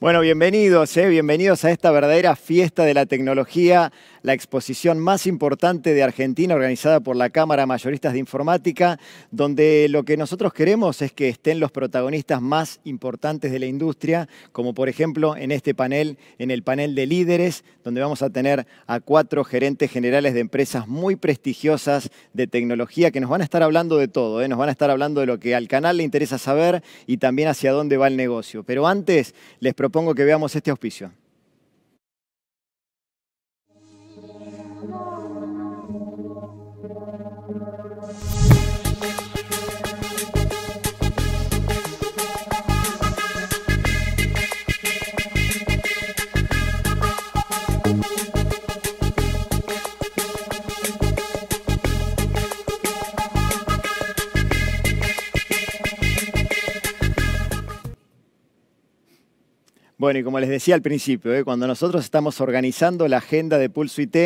Bueno, bienvenidos, eh, bienvenidos a esta verdadera fiesta de la tecnología, la exposición más importante de Argentina organizada por la Cámara Mayoristas de Informática, donde lo que nosotros queremos es que estén los protagonistas más importantes de la industria, como por ejemplo en este panel, en el panel de líderes, donde vamos a tener a cuatro gerentes generales de empresas muy prestigiosas de tecnología que nos van a estar hablando de todo, ¿eh? nos van a estar hablando de lo que al canal le interesa saber y también hacia dónde va el negocio. Pero antes les propongo que veamos este auspicio. Bueno, y como les decía al principio, ¿eh? cuando nosotros estamos organizando la agenda de Pulso IT,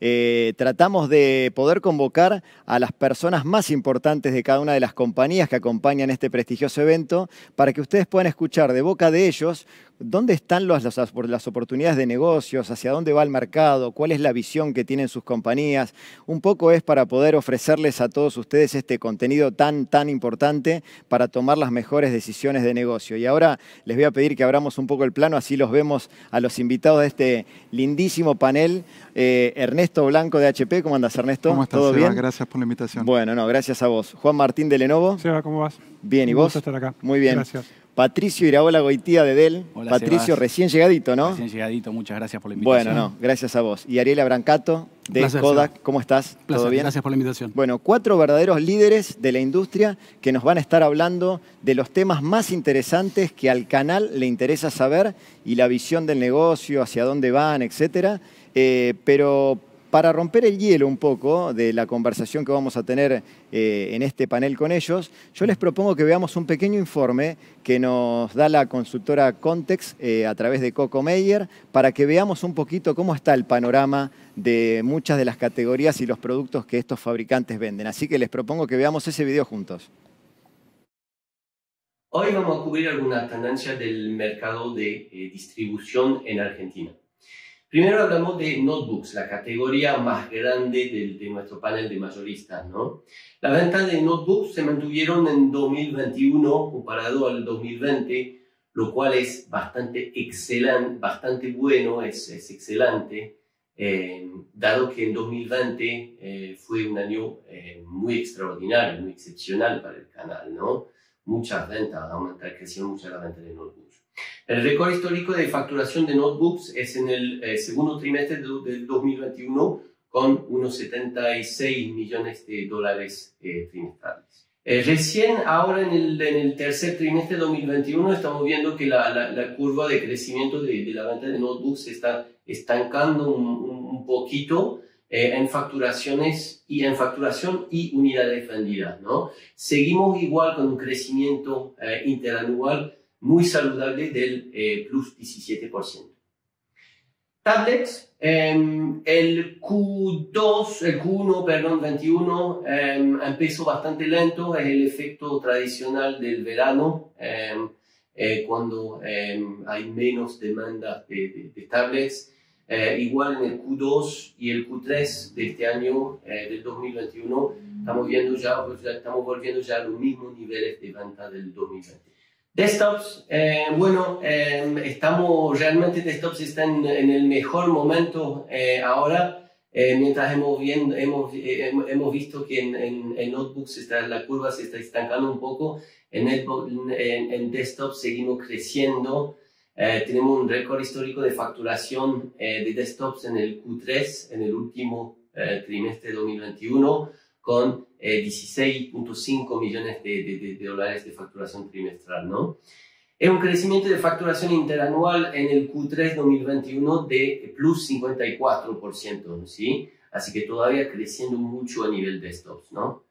eh, tratamos de poder convocar a las personas más importantes de cada una de las compañías que acompañan este prestigioso evento para que ustedes puedan escuchar de boca de ellos dónde están las, las oportunidades de negocios, hacia dónde va el mercado, cuál es la visión que tienen sus compañías. Un poco es para poder ofrecerles a todos ustedes este contenido tan, tan importante para tomar las mejores decisiones de negocio. Y ahora les voy a pedir que abramos un poco el plano, así los vemos a los invitados de este lindísimo panel. Eh, Ernesto Blanco de HP. ¿Cómo andas, Ernesto? ¿Cómo estás, ¿Todo bien? Gracias por la invitación. Bueno, no, gracias a vos. Juan Martín de Lenovo. ¿cómo vas? Bien, ¿y vos? Gusto estar acá. Muy bien. Gracias. Patricio Iraola Goitía de Dell. Hola, Patricio, recién llegadito, ¿no? Recién llegadito, muchas gracias por la invitación. Bueno, no, gracias a vos. Y Ariela Abrancato de Kodak, ¿cómo estás? ¿Todo bien? Gracias por la invitación. Bueno, cuatro verdaderos líderes de la industria que nos van a estar hablando de los temas más interesantes que al canal le interesa saber y la visión del negocio, hacia dónde van, etcétera. Eh, pero para romper el hielo un poco de la conversación que vamos a tener eh, en este panel con ellos, yo les propongo que veamos un pequeño informe que nos da la consultora Context eh, a través de Coco Meyer para que veamos un poquito cómo está el panorama de muchas de las categorías y los productos que estos fabricantes venden. Así que les propongo que veamos ese video juntos. Hoy vamos a cubrir algunas tendencias del mercado de eh, distribución en Argentina. Primero hablamos de notebooks, la categoría más grande de, nuestro panel de mayoristas. ¿no? Las ventas de notebooks se mantuvieron en 2021 comparado al 2020, lo cual es bastante excelente, bastante bueno, es, excelente, eh, dado que en 2020 eh, fue un año eh, muy extraordinario, muy excepcional para el canal. ¿no? Muchas ventas, aumentaron, crecieron muchas la ventas de notebooks. El récord histórico de facturación de notebooks es en el eh, segundo trimestre del 2021 con unos 76 millones de dólares eh, trimestrales. Eh, recién ahora en el, en el, tercer trimestre de 2021 estamos viendo que la, la, curva de crecimiento de, la venta de notebooks está estancando un, poquito en facturaciones y en facturación y unidades vendidas. ¿no? Seguimos igual con un crecimiento interanual muy saludable del eh, plus 17%. Tablets, em, el Q2, el Q1, perdón, 21, empezó bastante lento, es el efecto tradicional del verano, em, eh, cuando em, hay menos demanda de, tablets. Eh, igual en el Q2 y el Q3 de este año, del 2021, estamos, viendo pues, ya, estamos volviendo ya a los mismos niveles de venta del 2021. Desktops, eh, bueno, eh, estamos realmente, Desktops está en, el mejor momento eh, ahora, mientras hemos, viendo, hemos, hemos visto que en, en, notebooks está, la curva se está estancando un poco, en, en, desktops seguimos creciendo, tenemos un récord histórico de facturación de desktops en el Q3, en el último trimestre de 2021 con 16.5 eh, millones de, dólares de facturación trimestral, ¿no? Es un crecimiento de facturación interanual en el Q3 2021 de plus 54%, ¿sí? Así que todavía creciendo mucho a nivel de desktops, ¿no?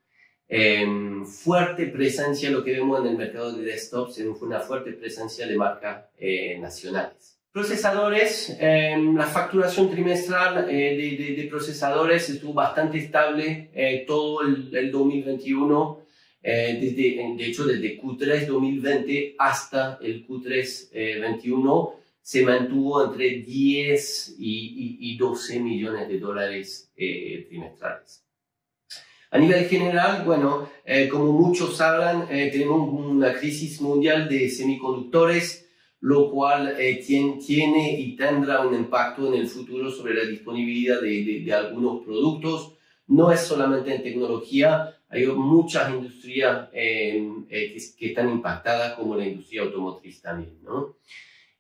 Em, fuerte presencia, lo que vemos en el mercado de desktops, es una fuerte presencia de marcas eh, nacionales. Procesadores, em, la facturación trimestral eh, de, procesadores estuvo bastante estable eh, todo el, 2021, eh, de hecho desde Q3 2020 hasta el Q3 21 se mantuvo entre 10 y, 12 millones de dólares trimestrales. A nivel general, bueno, como muchos hablan, tenemos una crisis mundial de semiconductores lo cual eh, tiene, y tendrá un impacto en el futuro sobre la disponibilidad de, algunos productos. No es solamente en tecnología, hay muchas industrias eh, eh, que, están impactadas, como la industria automotriz también.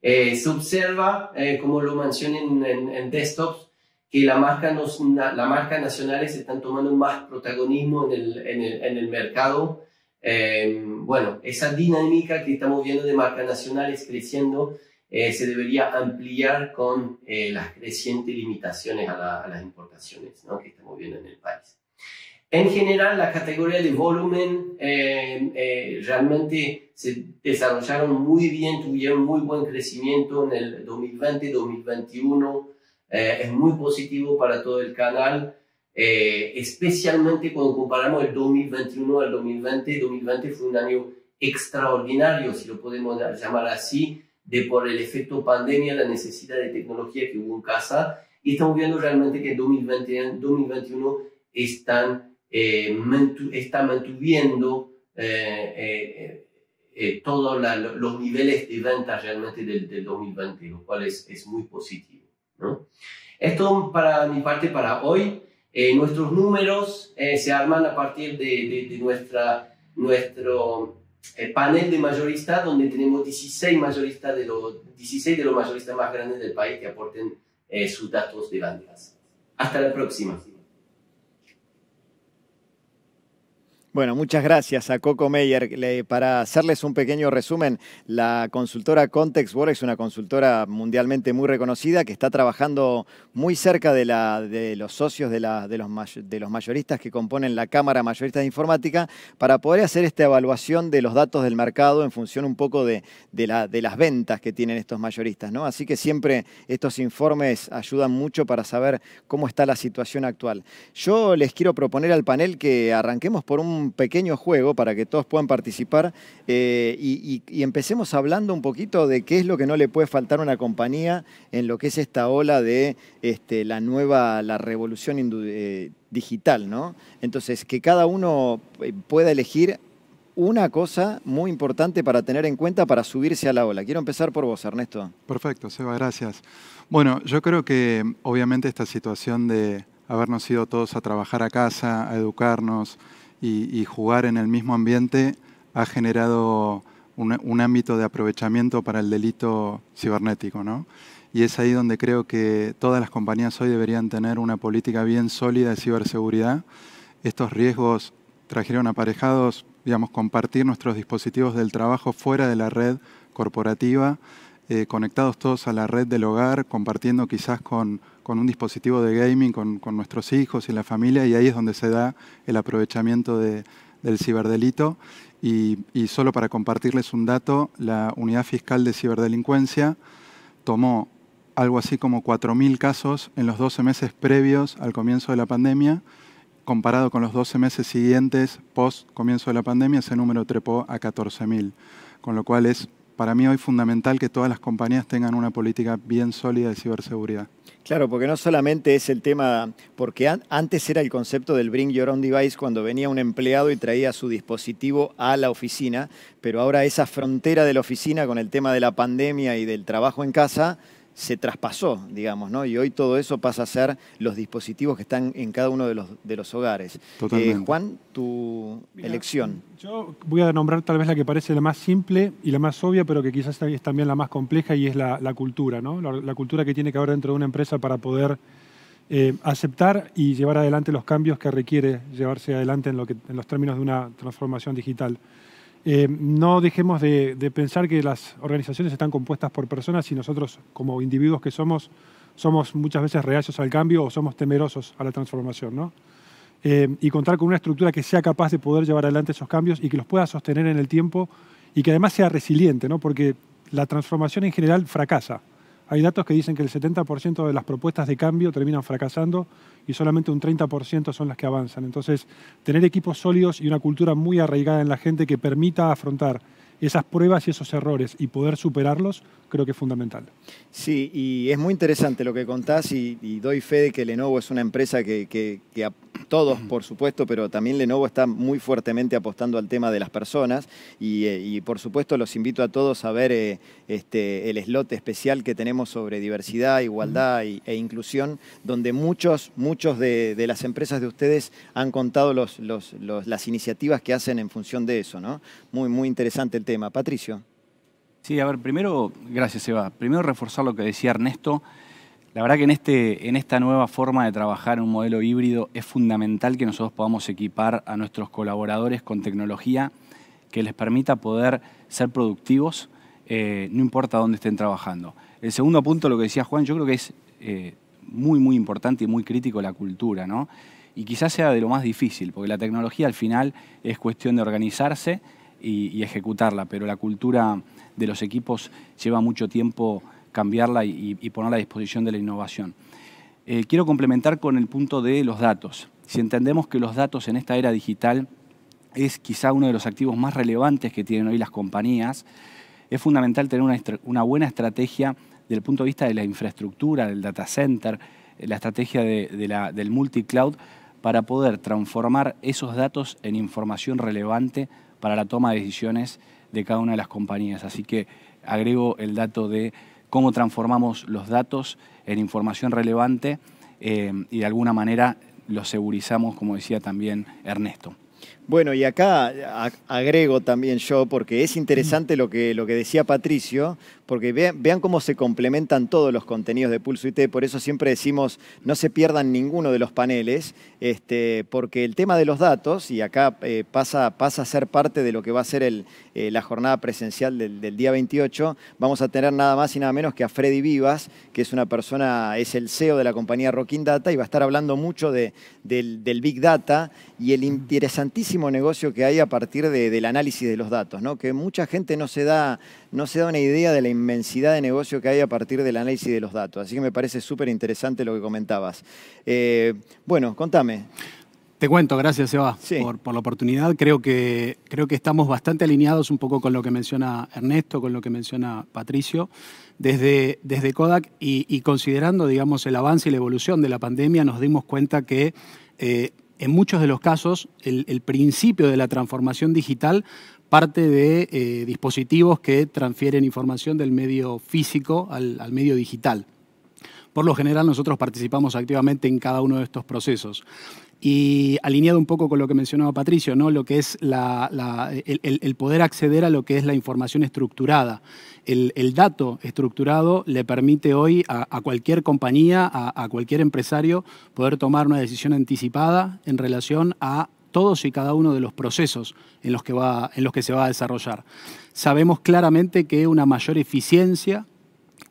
se observa, como lo mencioné en, desktops, que las marcas marca nacionales están tomando más protagonismo en el, en el mercado eh, bueno, esa dinámica que estamos viendo de marcas nacionales creciendo eh, se debería ampliar con eh, las crecientes limitaciones a, las importaciones ¿no? que estamos viendo en el país. En general, la categoría de volumen realmente se desarrollaron muy bien, tuvieron muy buen crecimiento en el 2020-2021, es muy positivo para todo el canal. Eh, especialmente cuando comparamos el 2021 al 2020. 2020 fue un año extraordinario, si lo podemos llamar así, de por el efecto pandemia, la necesidad de tecnología que hubo en casa. Y estamos viendo realmente que el 2021 están, eh, mantuviendo eh, todos los niveles de venta realmente del, del 2020, lo cual es, es muy positivo. ¿no? Esto para mi parte para hoy. Eh, nuestros números eh, se arman a partir de, de, nuestra, nuestro eh, panel de mayoristas, donde tenemos 16, mayoristas de los, 16 de los mayoristas más grandes del país que aporten sus datos de bandas. Hasta la próxima. Bueno, muchas gracias a Coco Meyer. para hacerles un pequeño resumen, la consultora Context World es una consultora mundialmente muy reconocida que está trabajando muy cerca de, la, de los socios de, de, los de los mayoristas que componen la Cámara Mayorista de Informática para poder hacer esta evaluación de los datos del mercado en función un poco de, la, de las ventas que tienen estos mayoristas. ¿no? Así que siempre estos informes ayudan mucho para saber cómo está la situación actual. Yo les quiero proponer al panel que arranquemos por un pequeño juego para que todos puedan participar eh, y, empecemos hablando un poquito de qué es lo que no le puede faltar a una compañía en lo que es esta ola de este, la nueva, la revolución eh, digital, ¿no? Entonces, que cada uno eh, pueda elegir una cosa muy importante para tener en cuenta para subirse a la ola. Quiero empezar por vos, Ernesto. Perfecto, Seba, gracias. Bueno, yo creo que obviamente esta situación de habernos ido todos a trabajar a casa, a educarnos, y, jugar en el mismo ambiente ha generado un, ámbito de aprovechamiento para el delito cibernético. Y es ahí donde creo que todas las compañías hoy deberían tener una política bien sólida de ciberseguridad. Estos riesgos trajeron aparejados, digamos, compartir nuestros dispositivos del trabajo fuera de la red corporativa eh, conectados todos a la red del hogar, compartiendo quizás con, un dispositivo de gaming, con, nuestros hijos y la familia, y ahí es donde se da el aprovechamiento del ciberdelito. Y, y, solo para compartirles un dato, la Unidad Fiscal de Ciberdelincuencia tomó algo así como 4.000 casos en los 12 meses previos al comienzo de la pandemia, comparado con los 12 meses siguientes post comienzo de la pandemia, ese número trepó a 14.000, con lo cual es para mí hoy fundamental que todas las compañías tengan una política bien sólida de ciberseguridad. Claro, porque no solamente es el tema, porque antes era el concepto del Bring Your Own Device cuando venía un empleado y traía su dispositivo a la oficina, pero ahora esa frontera de la oficina con el tema de la pandemia y del trabajo en casa se traspasó, digamos, ¿no? Y hoy todo eso pasa a ser los dispositivos que están en cada uno de los, de los hogares. Eh, Juan, tu elección. Yo voy a nombrar tal vez la que parece la más simple y la más obvia, pero que quizás es también la más compleja y es la, cultura, ¿no? La, cultura que tiene que haber dentro de una empresa para poder eh, aceptar y llevar adelante los cambios que requiere llevarse adelante en, lo que, en los términos de una transformación digital. Eh, no dejemos de, pensar que las organizaciones están compuestas por personas y nosotros, como individuos que somos, somos muchas veces reacios al cambio o somos temerosos a la transformación. Eh, y contar con una estructura que sea capaz de poder llevar adelante esos cambios y que los pueda sostener en el tiempo y que además sea resiliente, ¿no? porque la transformación en general fracasa. Hay datos que dicen que el 70% de las propuestas de cambio terminan fracasando y solamente un 30% son las que avanzan. Entonces, tener equipos sólidos y una cultura muy arraigada en la gente que permita afrontar esas pruebas y esos errores y poder superarlos, creo que es fundamental. Sí, y es muy interesante lo que contás y, doy fe de que Lenovo es una empresa que, que, que, todos por supuesto, pero también Lenovo está muy fuertemente apostando al tema de las personas y, eh, por supuesto los invito a todos a ver eh, este, el slot especial que tenemos sobre diversidad, igualdad e inclusión, donde muchos, muchos de, las empresas de ustedes han contado las iniciativas que hacen en función de eso, Muy, muy interesante el tema. Patricio. Sí, a ver, primero, gracias Eva, primero reforzar lo que decía Ernesto, la verdad que en, este, en esta nueva forma de trabajar un modelo híbrido es fundamental que nosotros podamos equipar a nuestros colaboradores con tecnología que les permita poder ser productivos, eh, no importa dónde estén trabajando. El segundo punto, lo que decía Juan, yo creo que es eh, muy, muy importante y muy crítico la cultura, ¿no? Y quizás sea de lo más difícil, porque la tecnología al final es cuestión de organizarse y ejecutarla, pero la cultura de los equipos lleva mucho tiempo cambiarla y, ponerla a disposición de la innovación. Eh, quiero complementar con el punto de los datos. Si entendemos que los datos en esta era digital es quizá uno de los activos más relevantes que tienen hoy las compañías, es fundamental tener una, buena estrategia desde el punto de vista de la infraestructura, del data center, eh, la estrategia del multi-cloud, para poder transformar esos datos en información relevante para la toma de decisiones de cada una de las compañías. Así que agrego el dato de cómo transformamos los datos en información relevante eh, y de alguna manera los segurizamos, como decía también Ernesto. Bueno, y acá agrego también yo, porque es interesante lo que, lo que decía Patricio, porque vean, cómo se complementan todos los contenidos de Pulso IT, por eso siempre decimos no se pierdan ninguno de los paneles, este, porque el tema de los datos, y acá eh, pasa, pasa a ser parte de lo que va a ser el, eh, la jornada presencial del, día 28, vamos a tener nada más y nada menos que a Freddy Vivas, que es una persona, es el CEO de la compañía Rocking Data, y va a estar hablando mucho de, del Big Data y el interesantísimo negocio que hay a partir del análisis de los datos, ¿no? que mucha gente no se, da, no se da una idea de la inmensidad de negocio que hay a partir del análisis de los datos. Así que me parece súper interesante lo que comentabas. Eh, bueno, contame. Te cuento, gracias Seba por, la oportunidad. Creo que, creo que estamos bastante alineados un poco con lo que menciona Ernesto, con lo que menciona Patricio. Desde, desde Kodak y, considerando, digamos, el avance y la evolución de la pandemia, nos dimos cuenta que eh, en muchos de los casos, el, principio de la transformación digital parte de eh, dispositivos que transfieren información del medio físico al, al medio digital. Por lo general, nosotros participamos activamente en cada uno de estos procesos y alineado un poco con lo que mencionaba Patricio, ¿no? lo que es el, poder acceder a lo que es la información estructurada. El, dato estructurado le permite hoy a, cualquier compañía, a, cualquier empresario, poder tomar una decisión anticipada en relación a todos y cada uno de los procesos en los que, va, en los que se va a desarrollar. Sabemos claramente que una mayor eficiencia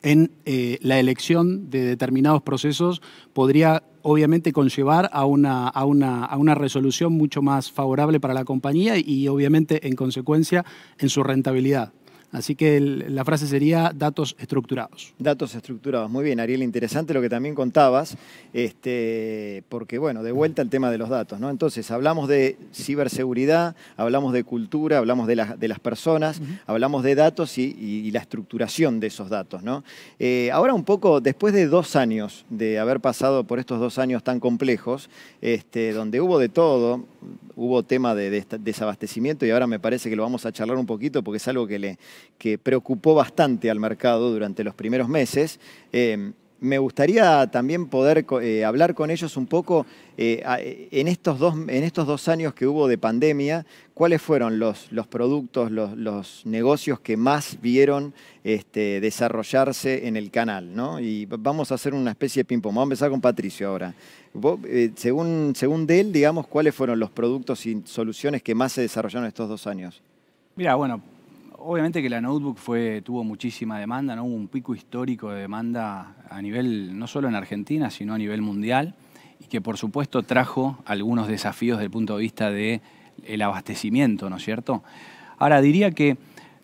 en eh, la elección de determinados procesos podría obviamente conllevar a una, a, una, a una resolución mucho más favorable para la compañía y obviamente en consecuencia en su rentabilidad. Así que la frase sería datos estructurados. Datos estructurados. Muy bien, Ariel, interesante lo que también contabas, este, porque bueno, de vuelta al tema de los datos, ¿no? Entonces, hablamos de ciberseguridad, hablamos de cultura, hablamos de, las personas, hablamos de datos y, la estructuración de esos datos, ¿no? Eh, ahora un poco, después de dos años de haber pasado por estos dos años tan complejos, este, donde hubo de todo, hubo tema de, desabastecimiento y ahora me parece que lo vamos a charlar un poquito porque es algo que, le, que preocupó bastante al mercado durante los primeros meses. Eh, me gustaría también poder eh, hablar con ellos un poco eh, en, estos dos, en estos dos años que hubo de pandemia, cuáles fueron los, los productos, los, los, negocios que más vieron este, desarrollarse en el canal. ¿no? Y vamos a hacer una especie de ping-pong. Vamos a empezar con Patricio ahora. Eh, según, según él, digamos, ¿cuáles fueron los productos y soluciones que más se desarrollaron estos dos años? Mira, bueno, obviamente que la notebook tuvo muchísima demanda, ¿no? hubo un pico histórico de demanda a nivel, no solo en Argentina, sino a nivel mundial, y que por supuesto trajo algunos desafíos desde el punto de vista del abastecimiento, ¿no es cierto? Ahora, diría que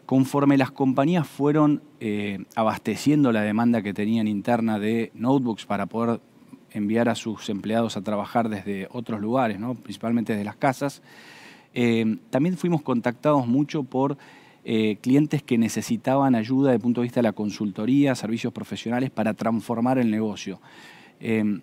conforme las compañías fueron eh, abasteciendo la demanda que tenían interna de notebooks para poder enviar a sus empleados a trabajar desde otros lugares, ¿no? principalmente desde las casas, eh, también fuimos contactados mucho por eh, clientes que necesitaban ayuda desde el punto de vista de la consultoría, servicios profesionales para transformar el negocio. Em,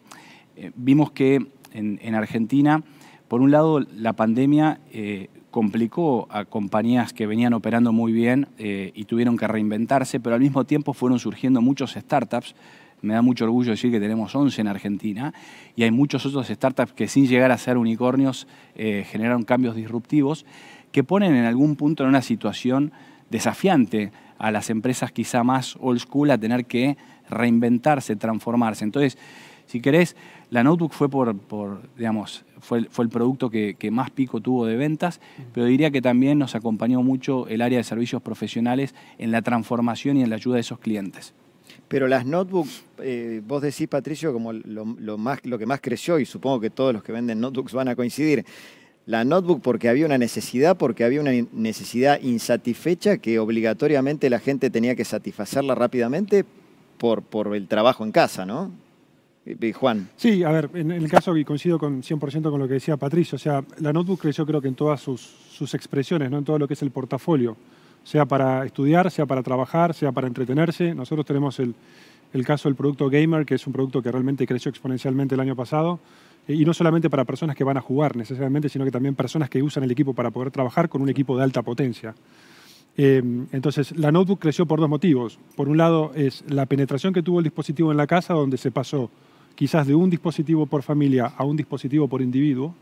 eh, vimos que en, Argentina, por un lado, la pandemia eh, complicó a compañías que venían operando muy bien y tuvieron que reinventarse, pero al mismo tiempo fueron surgiendo muchos startups me da mucho orgullo decir que tenemos 11 en Argentina y hay muchos otros startups que sin llegar a ser unicornios generaron cambios disruptivos que ponen en algún punto en una situación desafiante a las empresas quizá más old school a tener que reinventarse, transformarse. Entonces, si querés, la notebook fue por, digamos, fue, el producto que, más pico tuvo de ventas, pero diría que también nos acompañó mucho el área de servicios profesionales en la transformación y en la ayuda de esos clientes. Pero las notebooks, eh, vos decís, Patricio, como lo, más, lo que más creció, y supongo que todos los que venden notebooks van a coincidir, la notebook porque había una necesidad, porque había una necesidad insatisfecha que obligatoriamente la gente tenía que satisfacerla rápidamente por, por el trabajo en casa, ¿no? Juan. Sí, a ver, en el caso, y coincido con 100% con lo que decía Patricio, o sea, la notebook creció creo que en todas sus, sus expresiones, ¿no? en todo lo que es el portafolio, sea para estudiar, sea para trabajar, sea para entretenerse. Nosotros tenemos el, el caso del producto Gamer, que es un producto que realmente creció exponencialmente el año pasado. Eh, y no solamente para personas que van a jugar necesariamente, sino que también personas que usan el equipo para poder trabajar con un equipo de alta potencia. Eh, entonces, la notebook creció por dos motivos. Por un lado, es la penetración que tuvo el dispositivo en la casa, donde se pasó quizás de un dispositivo por familia a un dispositivo por individuo,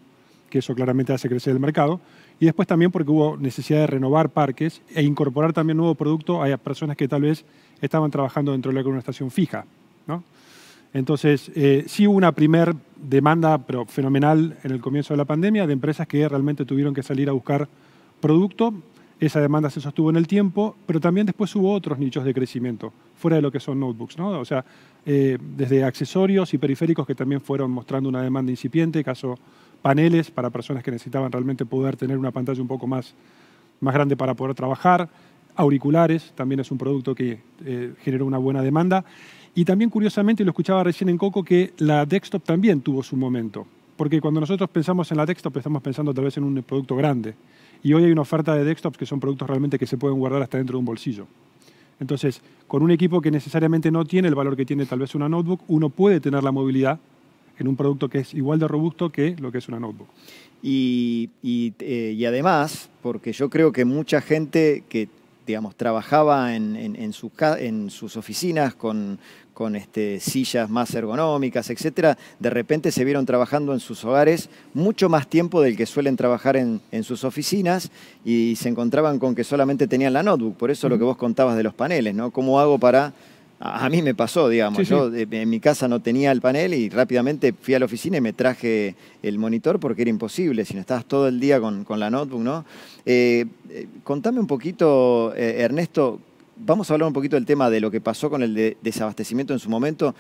que eso claramente hace crecer el mercado, y después también porque hubo necesidad de renovar parques e incorporar también nuevo producto a personas que tal vez estaban trabajando dentro de una estación fija. ¿no? Entonces, eh, sí hubo una primer demanda fenomenal en el comienzo de la pandemia de empresas que realmente tuvieron que salir a buscar producto. Esa demanda se sostuvo en el tiempo, pero también después hubo otros nichos de crecimiento, fuera de lo que son notebooks, O sea, eh, desde accesorios y periféricos que también fueron mostrando una demanda incipiente, caso paneles para personas que necesitaban realmente poder tener una pantalla un poco más, más grande para poder trabajar, auriculares, también es un producto que eh, generó una buena demanda. Y también curiosamente, lo escuchaba recién en Coco, que la desktop también tuvo su momento. Porque cuando nosotros pensamos en la desktop estamos pensando tal vez en un producto grande. Y hoy hay una oferta de desktops que son productos realmente que se pueden guardar hasta dentro de un bolsillo. Entonces, con un equipo que necesariamente no tiene el valor que tiene tal vez una notebook, uno puede tener la movilidad en un producto que es igual de robusto que lo que es una notebook. Y, y, eh, además, porque yo creo que mucha gente que digamos, trabajaba en, en, en, en sus oficinas con, con este, sillas más ergonómicas, etcétera, de repente se vieron trabajando en sus hogares mucho más tiempo del que suelen trabajar en, sus oficinas y se encontraban con que solamente tenían la notebook. Por eso lo que vos contabas de los paneles, ¿no? ¿Cómo hago para a mí me pasó, digamos. Yo en mi casa no tenía el panel y rápidamente fui a la oficina y me traje el monitor porque era imposible, si no estabas todo el día con, la notebook, ¿no? Eh, eh, contame un poquito, eh, Ernesto, Vamos a hablar un poquito del tema de lo que pasó con el desabastecimiento en su momento.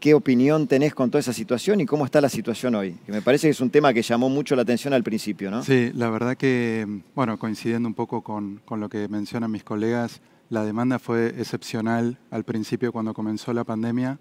¿Qué opinión tenés con toda esa situación y cómo está la situación hoy? Que me parece que es un tema que llamó mucho la atención al principio, ¿no? Sí, la verdad que, bueno, coincidiendo un poco con, lo que mencionan mis colegas, la demanda fue excepcional al principio cuando comenzó la pandemia.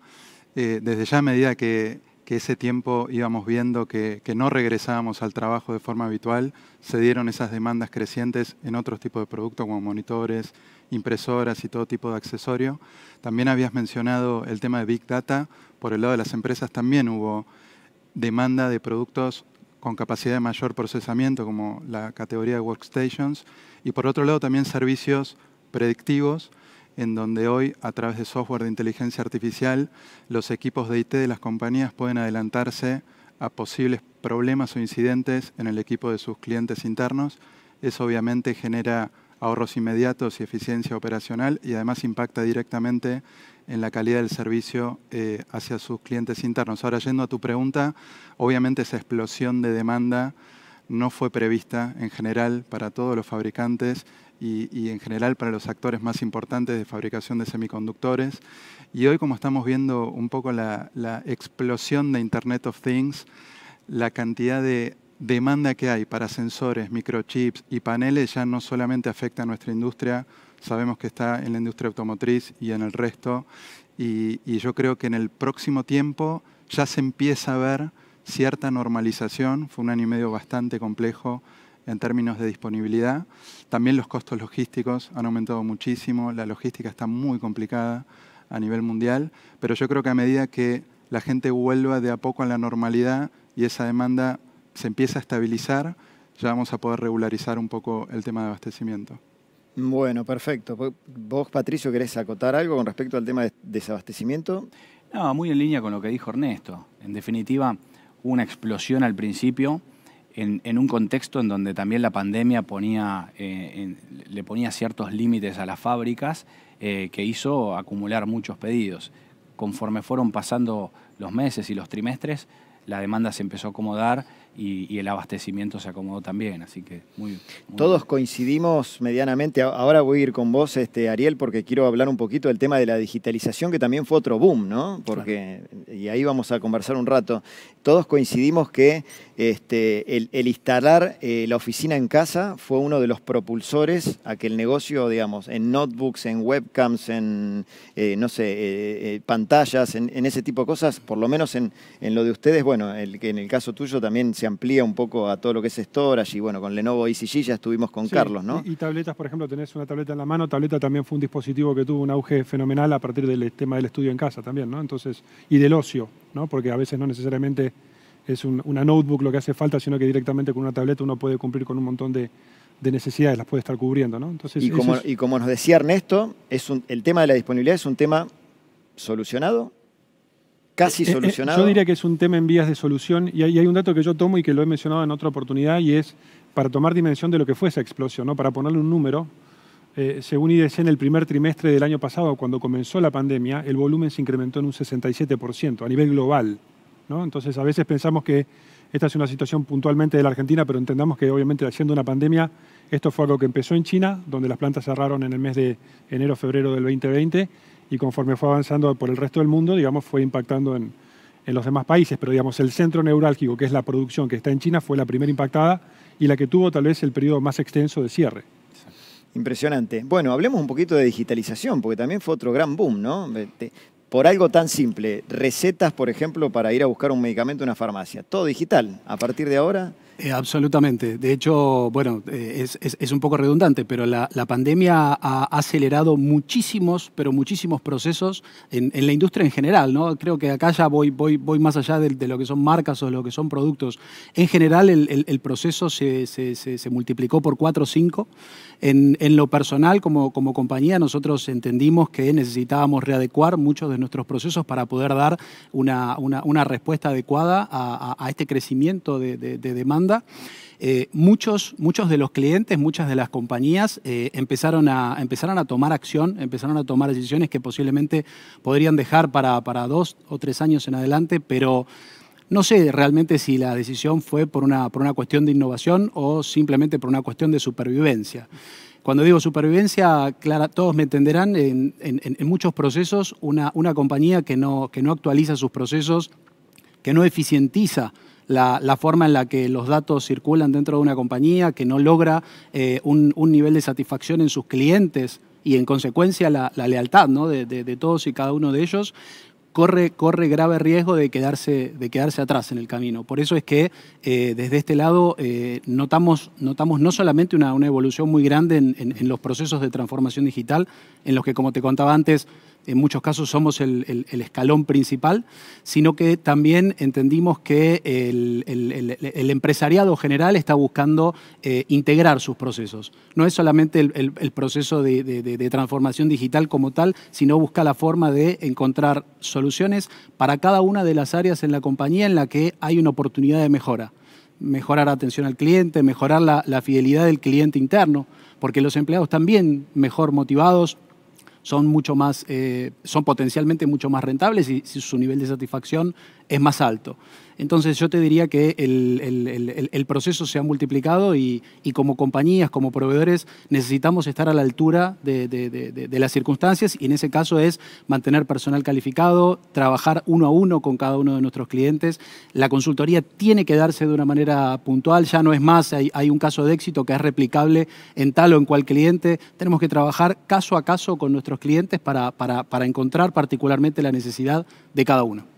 Eh, desde ya a medida que que ese tiempo íbamos viendo que, no regresábamos al trabajo de forma habitual, se dieron esas demandas crecientes en otros tipos de productos como monitores, impresoras y todo tipo de accesorio. También habías mencionado el tema de Big Data. Por el lado de las empresas también hubo demanda de productos con capacidad de mayor procesamiento, como la categoría de workstations. Y por otro lado también servicios predictivos, en donde hoy a través de software de inteligencia artificial los equipos de IT de las compañías pueden adelantarse a posibles problemas o incidentes en el equipo de sus clientes internos. Eso obviamente genera ahorros inmediatos y eficiencia operacional y además impacta directamente en la calidad del servicio eh, hacia sus clientes internos. Ahora, yendo a tu pregunta, obviamente esa explosión de demanda no fue prevista en general para todos los fabricantes y, en general para los actores más importantes de fabricación de semiconductores. Y hoy, como estamos viendo un poco la, explosión de Internet of Things, la cantidad de demanda que hay para sensores, microchips y paneles ya no solamente afecta a nuestra industria, sabemos que está en la industria automotriz y en el resto. y yo creo que en el próximo tiempo ya se empieza a ver cierta normalización, fue un año y medio bastante complejo en términos de disponibilidad. También los costos logísticos han aumentado muchísimo, la logística está muy complicada a nivel mundial, pero yo creo que a medida que la gente vuelva de a poco a la normalidad y esa demanda se empieza a estabilizar, ya vamos a poder regularizar un poco el tema de abastecimiento. Bueno, perfecto. Vos, Patricio, querés acotar algo con respecto al tema de desabastecimiento? No, muy en línea con lo que dijo Ernesto. En definitiva, una explosión al principio en, un contexto en donde también la pandemia eh, le ponía ciertos límites a las fábricas eh, que hizo acumular muchos pedidos. Conforme fueron pasando los meses y los trimestres, la demanda se empezó a acomodar y, el abastecimiento se acomodó también, así que muy, bien. Todos coincidimos medianamente, ahora voy a ir con vos, este, Ariel, porque quiero hablar un poquito del tema de la digitalización, que también fue otro boom, ¿no? Porque, y ahí vamos a conversar un rato, todos coincidimos que este, el, instalar eh, la oficina en casa fue uno de los propulsores a que el negocio, digamos, en notebooks, en webcams, en, eh, no sé, eh, pantallas, en, ese tipo de cosas, por lo menos en, en lo de ustedes, bueno, el, que en el caso tuyo también se amplía un poco a todo lo que es storage y bueno, con Lenovo y e ya estuvimos con Carlos, ¿no? Y, tabletas, por ejemplo, tenés una tableta en la mano, tableta también fue un dispositivo que tuvo un auge fenomenal a partir del tema del estudio en casa también, ¿no? Entonces, y del ocio, ¿no? Porque a veces no necesariamente es una notebook lo que hace falta, sino que directamente con una tableta uno puede cumplir con un montón de, necesidades, las puede estar cubriendo, ¿no? Entonces, y, como, nos decía Ernesto, es un, el tema de la disponibilidad es un tema solucionado casi eh, eh, solucionado. Yo diría que es un tema en vías de solución y hay, un dato que yo tomo y que lo he mencionado en otra oportunidad y es para tomar dimensión de lo que fue esa explosión, ¿no? para ponerle un número. Eh, según IDC, en el primer trimestre del año pasado, cuando comenzó la pandemia, el volumen se incrementó en un 67% a nivel global. ¿no? Entonces, a veces pensamos que esta es una situación puntualmente de la Argentina, pero entendamos que obviamente haciendo una pandemia, esto fue algo que empezó en China, donde las plantas cerraron en el mes de enero-febrero del 2020 y conforme fue avanzando por el resto del mundo, digamos, fue impactando en, los demás países. Pero, digamos, el centro neurálgico, que es la producción que está en China, fue la primera impactada y la que tuvo tal vez el periodo más extenso de cierre. Impresionante. Bueno, hablemos un poquito de digitalización, porque también fue otro gran boom, ¿no? Por algo tan simple, recetas, por ejemplo, para ir a buscar un medicamento en una farmacia. Todo digital. A partir de ahora, eh, absolutamente. De hecho, bueno, eh, es, es, un poco redundante, pero la, la, pandemia ha acelerado muchísimos, pero muchísimos procesos en, en, la industria en general, ¿no? Creo que acá ya voy, voy, voy más allá de, de lo que son marcas o de lo que son productos. En general, el, el, proceso se, se, se, multiplicó por cuatro o cinco. En, en, lo personal, como, como compañía, nosotros entendimos que necesitábamos readecuar muchos de nuestros procesos para poder dar una, una, una respuesta adecuada a, a, este crecimiento de, de demanda eh, muchos, muchos de los clientes, muchas de las compañías eh, empezaron, a, empezaron a tomar acción, empezaron a tomar decisiones que posiblemente podrían dejar para, dos o tres años en adelante, pero no sé realmente si la decisión fue por una, por una cuestión de innovación o simplemente por una cuestión de supervivencia. Cuando digo supervivencia, todos me entenderán, en, muchos procesos una, compañía que no, que no actualiza sus procesos, que no eficientiza la, forma en la que los datos circulan dentro de una compañía, que no logra eh, un, nivel de satisfacción en sus clientes y en consecuencia la, lealtad de, todos y cada uno de ellos, corre, corre grave riesgo de quedarse, de quedarse atrás en el camino. Por eso es que eh, desde este lado eh, notamos, notamos no solamente una, evolución muy grande en los procesos de transformación digital, en los que, como te contaba antes, en muchos casos somos el, escalón principal, sino que también entendimos que el, empresariado general está buscando eh, integrar sus procesos. No es solamente el, proceso de, transformación digital como tal, sino busca la forma de encontrar soluciones para cada una de las áreas en la compañía en la que hay una oportunidad de mejora mejorar la atención al cliente, mejorar la, fidelidad del cliente interno, porque los empleados también mejor motivados, son mucho más, eh, son potencialmente mucho más rentables y, y su nivel de satisfacción es más alto. Entonces yo te diría que el, proceso se ha multiplicado y, como compañías, como proveedores, necesitamos estar a la altura de, las circunstancias y en ese caso es mantener personal calificado, trabajar uno a uno con cada uno de nuestros clientes. La consultoría tiene que darse de una manera puntual, ya no es más, hay, un caso de éxito que es replicable en tal o en cual cliente. Tenemos que trabajar caso a caso con nuestros clientes para encontrar particularmente la necesidad de cada uno.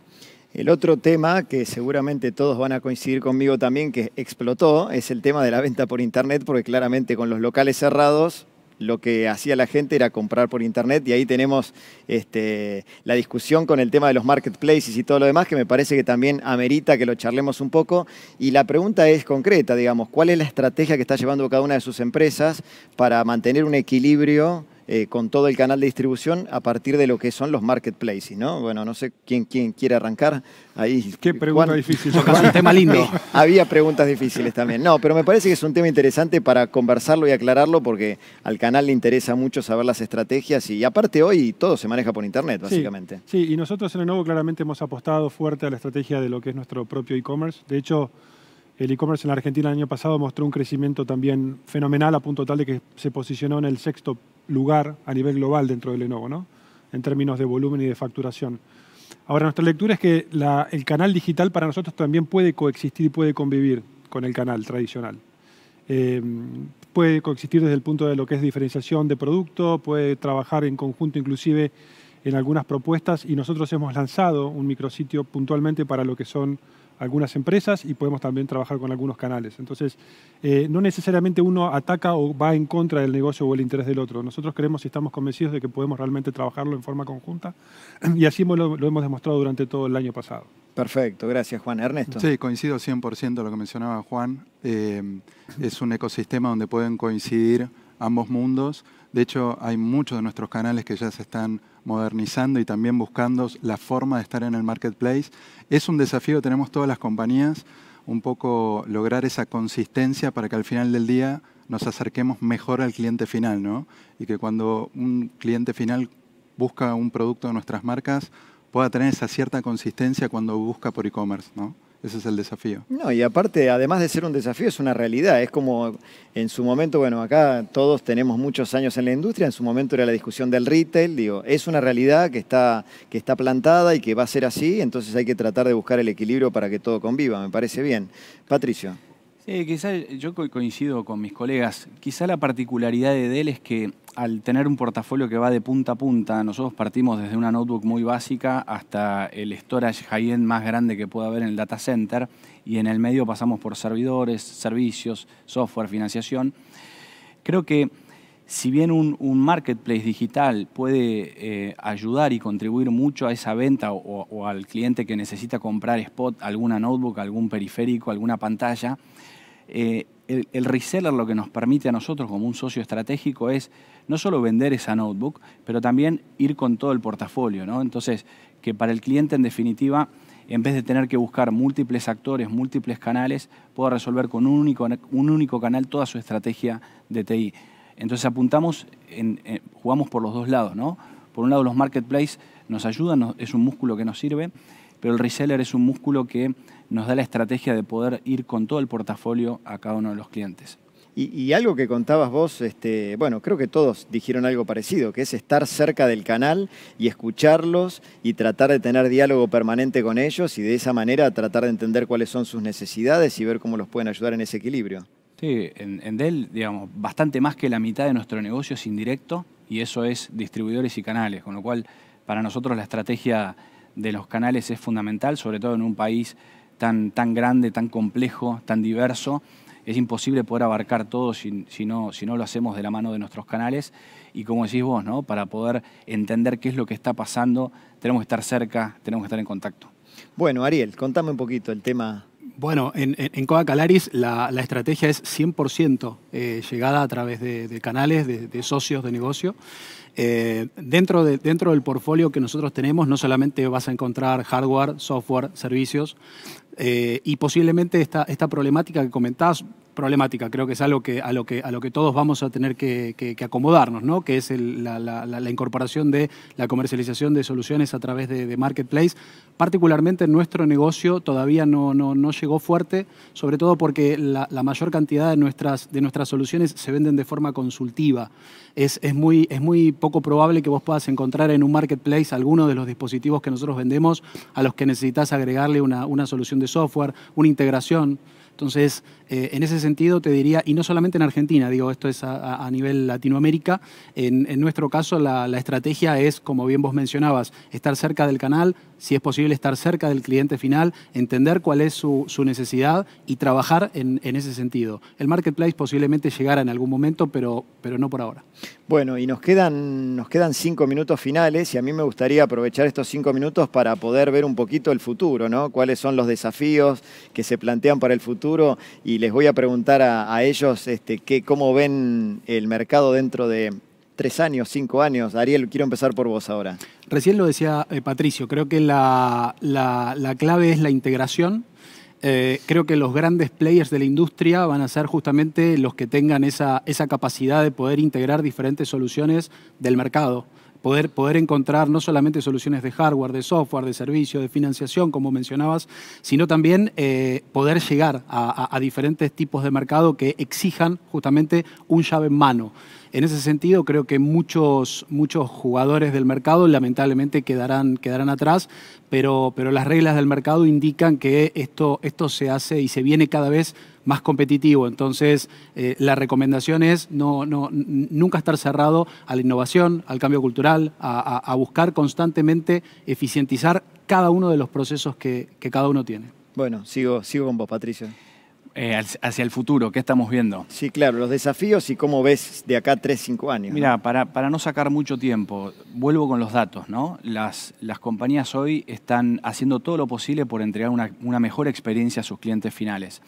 El otro tema que seguramente todos van a coincidir conmigo también que explotó es el tema de la venta por internet, porque claramente con los locales cerrados lo que hacía la gente era comprar por internet y ahí tenemos este, la discusión con el tema de los marketplaces y todo lo demás que me parece que también amerita que lo charlemos un poco y la pregunta es concreta, digamos, ¿cuál es la estrategia que está llevando cada una de sus empresas para mantener un equilibrio? Eh, con todo el canal de distribución a partir de lo que son los marketplaces, ¿no? Bueno, no sé quién, quién quiere arrancar ahí. Qué pregunta difícil. es un tema lindo. Eh, había preguntas difíciles también. No, pero me parece que es un tema interesante para conversarlo y aclararlo porque al canal le interesa mucho saber las estrategias y aparte hoy todo se maneja por internet, básicamente. Sí, y nosotros en nuevo claramente hemos apostado fuerte a la estrategia de lo que es nuestro propio e-commerce. De hecho, el e-commerce en la Argentina el año pasado mostró un crecimiento también fenomenal a punto tal de que se posicionó en el sexto lugar a nivel global dentro de Lenovo, ¿no? en términos de volumen y de facturación. Ahora, nuestra lectura es que el canal digital para nosotros también puede coexistir y puede convivir con el canal tradicional. Eh, puede coexistir desde el punto de lo que es diferenciación de producto, puede trabajar en conjunto inclusive en algunas propuestas y nosotros hemos lanzado un micrositio puntualmente para lo que son algunas empresas y podemos también trabajar con algunos canales. Entonces, eh, no necesariamente uno ataca o va en contra del negocio o el interés del otro. Nosotros creemos y estamos convencidos de que podemos realmente trabajarlo en forma conjunta y así lo, hemos demostrado durante todo el año pasado. Perfecto, gracias Juan. Ernesto. Sí, coincido 100% lo que mencionaba Juan. Eh, es un ecosistema donde pueden coincidir ambos mundos. De hecho, hay muchos de nuestros canales que ya se están modernizando y también buscando la forma de estar en el marketplace. Es un desafío tenemos todas las compañías, un poco lograr esa consistencia para que al final del día nos acerquemos mejor al cliente final, ¿no? Y que cuando un cliente final busca un producto de nuestras marcas, pueda tener esa cierta consistencia cuando busca por e-commerce, ¿no? Ese es el desafío. No, y aparte, además de ser un desafío, es una realidad. Es como en su momento, bueno, acá todos tenemos muchos años en la industria, en su momento era la discusión del retail, digo, es una realidad que está, que está plantada y que va a ser así, entonces hay que tratar de buscar el equilibrio para que todo conviva, me parece bien. Patricio. Sí, quizá yo coincido con mis colegas, quizá la particularidad de Dell es que al tener un portafolio que va de punta a punta, nosotros partimos desde una notebook muy básica hasta el storage high-end más grande que pueda haber en el data center y en el medio pasamos por servidores, servicios, software, financiación. Creo que si bien un, marketplace digital puede eh, ayudar y contribuir mucho a esa venta o, al cliente que necesita comprar spot, alguna notebook, algún periférico, alguna pantalla, eh, el, reseller lo que nos permite a nosotros como un socio estratégico es no solo vender esa notebook, pero también ir con todo el portafolio, ¿no? Entonces, que para el cliente, en definitiva, en vez de tener que buscar múltiples actores, múltiples canales, pueda resolver con un único, canal toda su estrategia de TI. Entonces apuntamos, eh, jugamos por los dos lados, ¿no? Por un lado los marketplaces nos ayudan, es un músculo que nos sirve, pero el reseller es un músculo que nos da la estrategia de poder ir con todo el portafolio a cada uno de los clientes. Y, algo que contabas vos, este, bueno, creo que todos dijeron algo parecido, que es estar cerca del canal y escucharlos y tratar de tener diálogo permanente con ellos y de esa manera tratar de entender cuáles son sus necesidades y ver cómo los pueden ayudar en ese equilibrio. Sí, en, Dell, digamos, bastante más que la mitad de nuestro negocio es indirecto y eso es distribuidores y canales, con lo cual para nosotros la estrategia de los canales es fundamental, sobre todo en un país tan, tan grande, tan complejo, tan diverso es imposible poder abarcar todo si, no, lo hacemos de la mano de nuestros canales. Y como decís vos, ¿no? para poder entender qué es lo que está pasando, tenemos que estar cerca, tenemos que estar en contacto. Bueno, Ariel, contame un poquito el tema. Bueno, en, en Calaris la, estrategia es 100% eh, llegada a través de, canales, de, socios de negocio. Eh, dentro, de, dentro del portfolio que nosotros tenemos, no solamente vas a encontrar hardware, software, servicios, eh, y posiblemente esta, esta problemática que comentás problemática. Creo que es algo que, a, lo que, a lo que todos vamos a tener que, acomodarnos, ¿no? que es la, incorporación de la comercialización de soluciones a través de, Marketplace. Particularmente nuestro negocio todavía no, no, no llegó fuerte, sobre todo porque la, la, mayor cantidad de nuestras, de nuestras soluciones se venden de forma consultiva. Es, es, muy, es muy poco probable que vos puedas encontrar en un Marketplace alguno de los dispositivos que nosotros vendemos a los que necesitas agregarle una, una solución de software, una integración. Entonces, eh, en ese sentido te diría, y no solamente en Argentina, digo, esto es a, nivel Latinoamérica, en, nuestro caso la estrategia es, como bien vos mencionabas, estar cerca del canal, si es posible, estar cerca del cliente final, entender cuál es su, necesidad y trabajar en, ese sentido. El marketplace posiblemente llegará en algún momento, pero, pero no por ahora. Bueno, y nos quedan, nos quedan cinco minutos finales y a mí me gustaría aprovechar estos cinco minutos para poder ver un poquito el futuro, ¿no? Cuáles son los desafíos que se plantean para el futuro y les voy a preguntar a, a ellos este, cómo ven el mercado dentro de tres años, cinco años. Ariel, quiero empezar por vos ahora. Recién lo decía eh, Patricio, creo que la, clave es la integración. Eh, creo que los grandes players de la industria van a ser justamente los que tengan esa, esa capacidad de poder integrar diferentes soluciones del mercado. Poder, encontrar no solamente soluciones de hardware, de software, de servicio, de financiación, como mencionabas, sino también eh, poder llegar a, diferentes tipos de mercado que exijan justamente un llave en mano. En ese sentido, creo que muchos, muchos jugadores del mercado lamentablemente quedarán, quedarán atrás, pero, pero las reglas del mercado indican que esto, esto se hace y se viene cada vez más competitivo. Entonces, eh, la recomendación es no, nunca estar cerrado a la innovación, al cambio cultural, a, buscar constantemente eficientizar cada uno de los procesos que, cada uno tiene. Bueno, sigo, sigo con vos, Patricia eh, hacia el futuro, ¿qué estamos viendo? Sí, claro, los desafíos y cómo ves de acá 3, cinco años. Mira, Para, no sacar mucho tiempo, vuelvo con los datos, ¿no? Las, compañías hoy están haciendo todo lo posible por entregar una, una mejor experiencia a sus clientes finales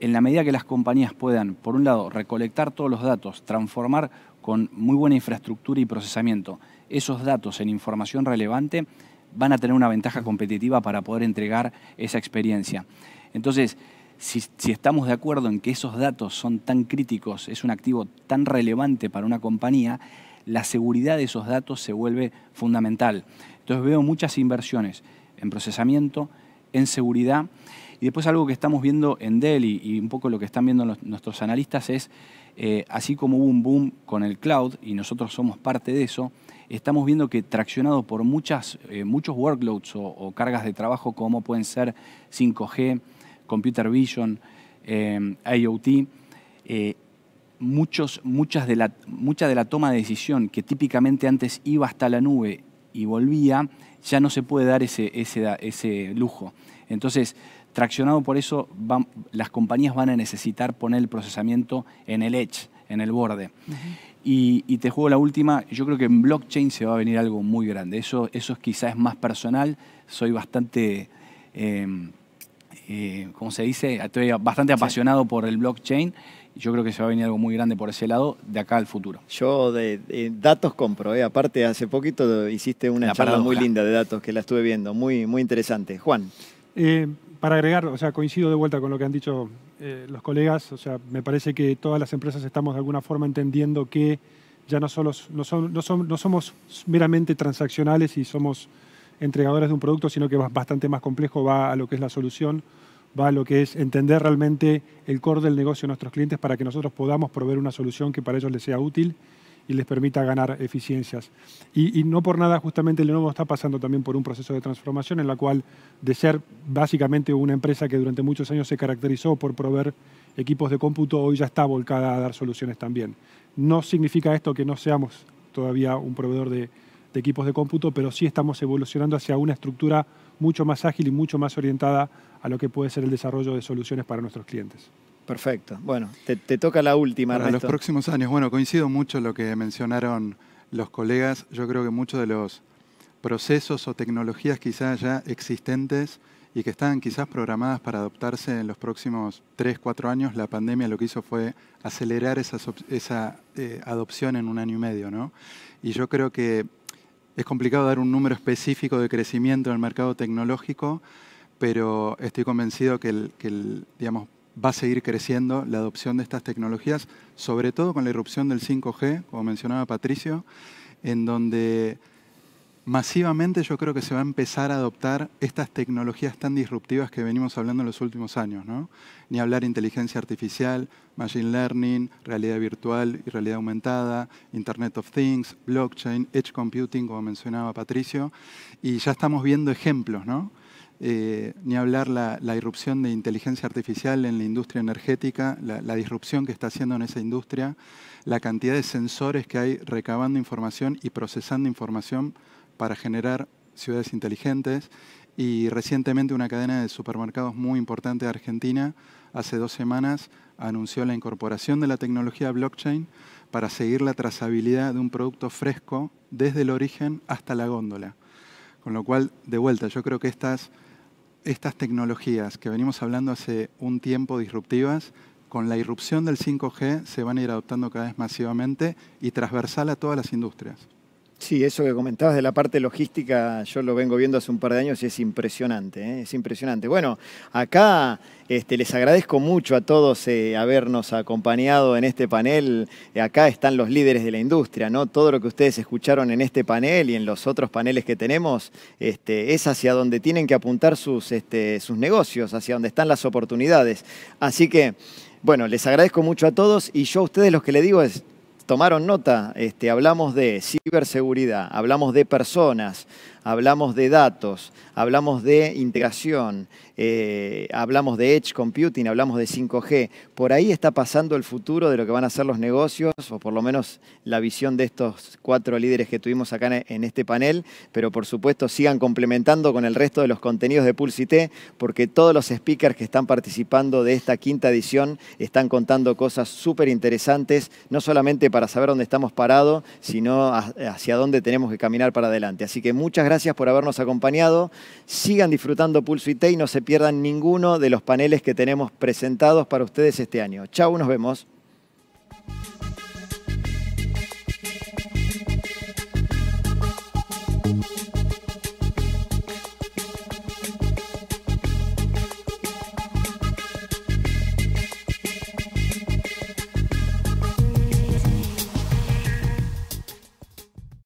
en la medida que las compañías puedan, por un lado, recolectar todos los datos, transformar con muy buena infraestructura y procesamiento esos datos en información relevante, van a tener una ventaja competitiva para poder entregar esa experiencia. Entonces, si, estamos de acuerdo en que esos datos son tan críticos, es un activo tan relevante para una compañía, la seguridad de esos datos se vuelve fundamental. Entonces veo muchas inversiones en procesamiento, en seguridad y después algo que estamos viendo en Delhi y un poco lo que están viendo nuestros analistas es, eh, así como hubo un boom con el cloud y nosotros somos parte de eso, estamos viendo que traccionado por muchas, eh, muchos workloads o, cargas de trabajo como pueden ser 5G, computer vision, eh, IoT, muchos, muchas de la, mucha de la toma de decisión que típicamente antes iba hasta la nube y volvía, ya no se puede dar ese, ese, ese lujo. Entonces, Traccionado por eso, las compañías van a necesitar poner el procesamiento en el edge, en el borde. y, te juego la última, yo creo que en blockchain se va a venir algo muy grande. Eso, eso quizás es más personal, soy bastante... Em, eh, ¿cómo se dice? Estoy bastante apasionado por el blockchain. Yo creo que se va a venir algo muy grande por ese lado de acá al futuro. Yo de, datos compro, ¿eh? aparte hace poquito hiciste una charla muy linda de datos que la estuve viendo, muy, muy interesante. Juan. Eh, para agregar, o sea, coincido de vuelta con lo que han dicho eh, los colegas, o sea, me parece que todas las empresas estamos de alguna forma entendiendo que ya no, solos, no, somos meramente transaccionales y somos entregadores de un producto, sino que va bastante más complejo, va a lo que es la solución, va a lo que es entender realmente el core del negocio de nuestros clientes para que nosotros podamos proveer una solución que para ellos les sea útil y les permita ganar eficiencias. Y, no por nada, justamente Lenovo está pasando también por un proceso de transformación en la cual, de ser básicamente una empresa que durante muchos años se caracterizó por proveer equipos de cómputo, hoy ya está volcada a dar soluciones también. No significa esto que no seamos todavía un proveedor de equipos de cómputo, pero sí estamos evolucionando hacia una estructura mucho más ágil y mucho más orientada a lo que puede ser el desarrollo de soluciones para nuestros clientes. Perfecto. Bueno, te, toca la última. Para los próximos años. Bueno, coincido mucho lo que mencionaron los colegas. Yo creo que muchos de los procesos o tecnologías quizás ya existentes y que están quizás programadas para adoptarse en los próximos 3, 4 años, la pandemia lo que hizo fue acelerar esa, eh, adopción en un año y medio. ¿no? Y yo creo que es complicado dar un número específico de crecimiento en el mercado tecnológico, pero estoy convencido que el, que el digamos, va a seguir creciendo la adopción de estas tecnologías, sobre todo con la irrupción del 5G, como mencionaba Patricio, en donde masivamente yo creo que se va a empezar a adoptar estas tecnologías tan disruptivas que venimos hablando en los últimos años, ¿no? Ni hablar inteligencia artificial, machine learning, realidad virtual y realidad aumentada, Internet of Things, blockchain, edge computing, como mencionaba Patricio, y ya estamos viendo ejemplos, ¿no? Eh, ni hablar la, la, irrupción de inteligencia artificial en la industria energética, la, la, disrupción que está haciendo en esa industria, la cantidad de sensores que hay recabando información y procesando información para generar ciudades inteligentes. Y recientemente una cadena de supermercados muy importante de Argentina, hace dos semanas, anunció la incorporación de la tecnología blockchain para seguir la trazabilidad de un producto fresco desde el origen hasta la góndola. Con lo cual, de vuelta, yo creo que estas estas tecnologías que venimos hablando hace un tiempo disruptivas, con la irrupción del 5G se van a ir adoptando cada vez masivamente y transversal a todas las industrias. Sí, eso que comentabas de la parte logística, yo lo vengo viendo hace un par de años y es impresionante, ¿eh? es impresionante. Bueno, acá este, les agradezco mucho a todos eh, habernos acompañado en este panel. Acá están los líderes de la industria, ¿no? Todo lo que ustedes escucharon en este panel y en los otros paneles que tenemos este, es hacia donde tienen que apuntar sus, este, sus negocios, hacia donde están las oportunidades. Así que, bueno, les agradezco mucho a todos y yo a ustedes lo que les digo es tomaron nota, este, hablamos de ciberseguridad, hablamos de personas, hablamos de datos, hablamos de integración, eh, hablamos de edge computing, hablamos de 5G. Por ahí está pasando el futuro de lo que van a ser los negocios, o por lo menos la visión de estos cuatro líderes que tuvimos acá en este panel, pero por supuesto sigan complementando con el resto de los contenidos de IT, porque todos los speakers que están participando de esta quinta edición están contando cosas súper interesantes, no solamente para saber dónde estamos parados, sino hacia dónde tenemos que caminar para adelante. Así que muchas gracias gracias por habernos acompañado. Sigan disfrutando Pulso IT y no se pierdan ninguno de los paneles que tenemos presentados para ustedes este año. Chau, nos vemos.